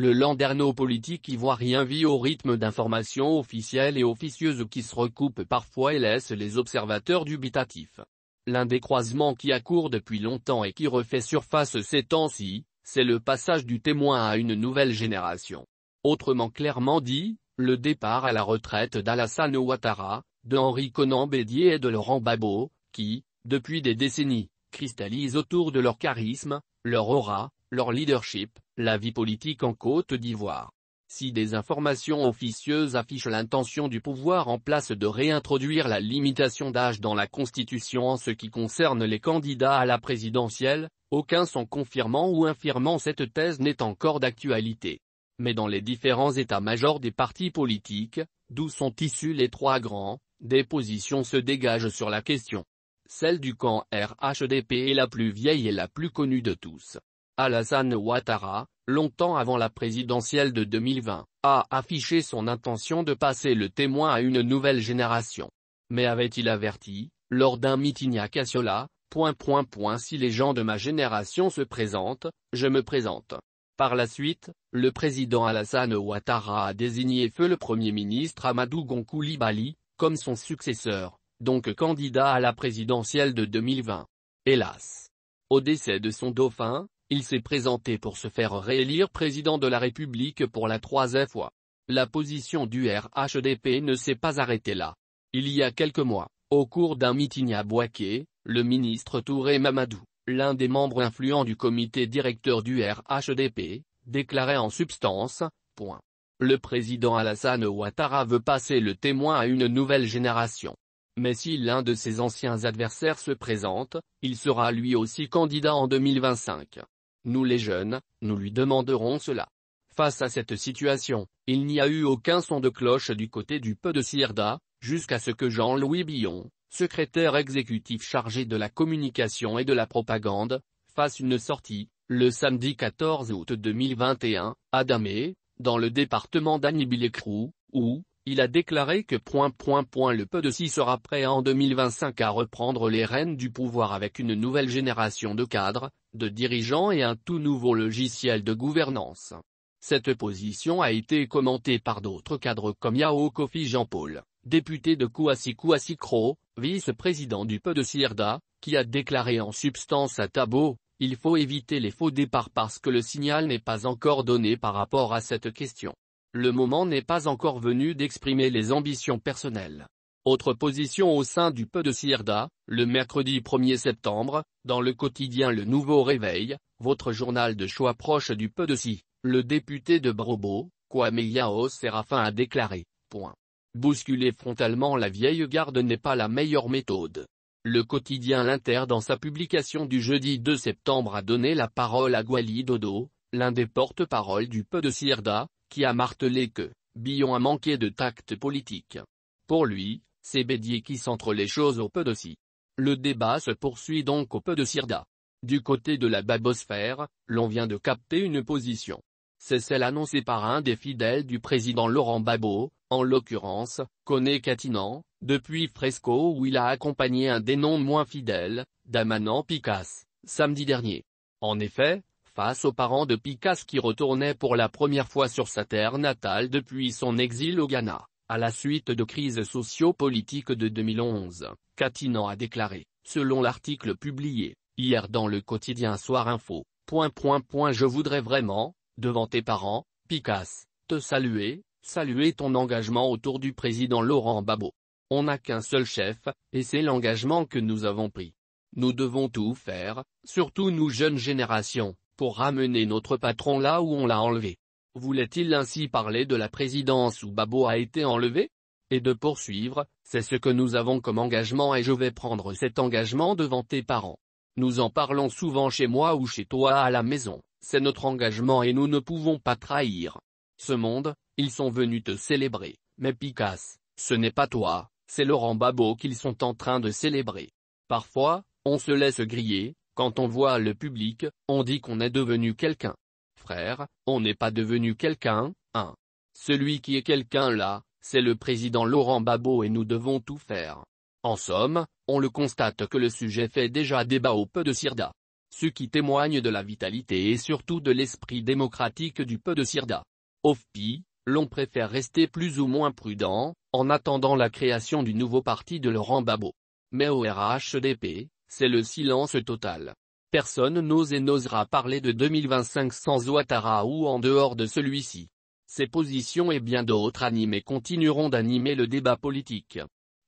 Le landerno politique voit rien vit au rythme d'informations officielles et officieuses qui se recoupent parfois et laissent les observateurs dubitatifs. L'un des croisements qui accourt depuis longtemps et qui refait surface ces temps-ci, c'est le passage du témoin à une nouvelle génération. Autrement clairement dit, le départ à la retraite d'Alassane Ouattara, de Henri Conan Bédier et de Laurent Babo, qui, depuis des décennies, cristallisent autour de leur charisme, leur aura, leur leadership, la vie politique en Côte d'Ivoire. Si des informations officieuses affichent l'intention du pouvoir en place de réintroduire la limitation d'âge dans la Constitution en ce qui concerne les candidats à la présidentielle, aucun sans confirmant ou infirmant cette thèse n'est encore d'actualité. Mais dans les différents états-majors des partis politiques, d'où sont issus les trois grands, des positions se dégagent sur la question. Celle du camp RHDP est la plus vieille et la plus connue de tous. Alassane Ouattara, longtemps avant la présidentielle de 2020, a affiché son intention de passer le témoin à une nouvelle génération. Mais avait-il averti, lors d'un meeting à Cassiola, point point point si les gens de ma génération se présentent, je me présente. Par la suite, le président Alassane Ouattara a désigné feu le premier ministre Amadou Gonkou Libali, comme son successeur, donc candidat à la présidentielle de 2020. Hélas! Au décès de son dauphin, il s'est présenté pour se faire réélire président de la République pour la troisième fois. La position du RHDP ne s'est pas arrêtée là. Il y a quelques mois, au cours d'un meeting à Boaké, le ministre Touré Mamadou, l'un des membres influents du comité directeur du RHDP, déclarait en substance, point. Le président Alassane Ouattara veut passer le témoin à une nouvelle génération. Mais si l'un de ses anciens adversaires se présente, il sera lui aussi candidat en 2025. Nous les jeunes, nous lui demanderons cela. Face à cette situation, il n'y a eu aucun son de cloche du côté du peu de Sierda, jusqu'à ce que Jean-Louis Billon, secrétaire exécutif chargé de la communication et de la propagande, fasse une sortie, le samedi 14 août 2021, à Damé, dans le département d'Anne-Bilécroux, où, il a déclaré que point, point, point, le sera prêt en 2025 à reprendre les rênes du pouvoir avec une nouvelle génération de cadres, de dirigeants et un tout nouveau logiciel de gouvernance. Cette position a été commentée par d'autres cadres comme Yao Kofi Jean-Paul, député de Kouassi Kouassi Kro, vice-président du peu de Sirda, qui a déclaré en substance à Tabo, il faut éviter les faux départs parce que le signal n'est pas encore donné par rapport à cette question. Le moment n'est pas encore venu d'exprimer les ambitions personnelles. Autre position au sein du peu de Sierda, le mercredi 1er septembre, dans le quotidien Le Nouveau Réveil, votre journal de choix proche du peu de Si, le député de Brobo, Kwame Yao a déclaré, point. Bousculer frontalement la vieille garde n'est pas la meilleure méthode. Le quotidien L'Inter dans sa publication du jeudi 2 septembre a donné la parole à Gwali Dodo, l'un des porte-parole du peu de Sierda, qui a martelé que Billon a manqué de tact politique. Pour lui, c'est Bédier qui centre les choses au peu de si. Le débat se poursuit donc au peu de Sirda. Du côté de la babosphère, l'on vient de capter une position. C'est celle annoncée par un des fidèles du président Laurent Babo, en l'occurrence, Coné Catinan, depuis Fresco où il a accompagné un des noms moins fidèles, Damanan Picasse, samedi dernier. En effet, face aux parents de Picasso qui retournait pour la première fois sur sa terre natale depuis son exil au Ghana. À la suite de crises sociopolitiques de 2011, Katina a déclaré, selon l'article publié, hier dans le quotidien Soir Info, je voudrais vraiment, devant tes parents, Picasse, te saluer, saluer ton engagement autour du président Laurent Babo. On n'a qu'un seul chef, et c'est l'engagement que nous avons pris. Nous devons tout faire, surtout nous jeunes générations, pour ramener notre patron là où on l'a enlevé. Voulait-il ainsi parler de la présidence où Babo a été enlevé Et de poursuivre, c'est ce que nous avons comme engagement et je vais prendre cet engagement devant tes parents. Nous en parlons souvent chez moi ou chez toi à la maison, c'est notre engagement et nous ne pouvons pas trahir. Ce monde, ils sont venus te célébrer, mais Picasse, ce n'est pas toi, c'est Laurent Babo qu'ils sont en train de célébrer. Parfois, on se laisse griller, quand on voit le public, on dit qu'on est devenu quelqu'un. Frère, on n'est pas devenu quelqu'un, hein. Celui qui est quelqu'un là, c'est le président Laurent Babot et nous devons tout faire. En somme, on le constate que le sujet fait déjà débat au peu de Sirda. Ce qui témoigne de la vitalité et surtout de l'esprit démocratique du peu de Sirda. OFPI, l'on préfère rester plus ou moins prudent, en attendant la création du nouveau parti de Laurent Babot. Mais au RHDP, c'est le silence total. Personne n'ose et n'osera parler de 2025 sans Ouattara ou en dehors de celui-ci. Ces positions et bien d'autres animées continueront d'animer le débat politique.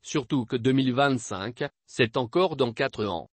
Surtout que 2025, c'est encore dans quatre ans.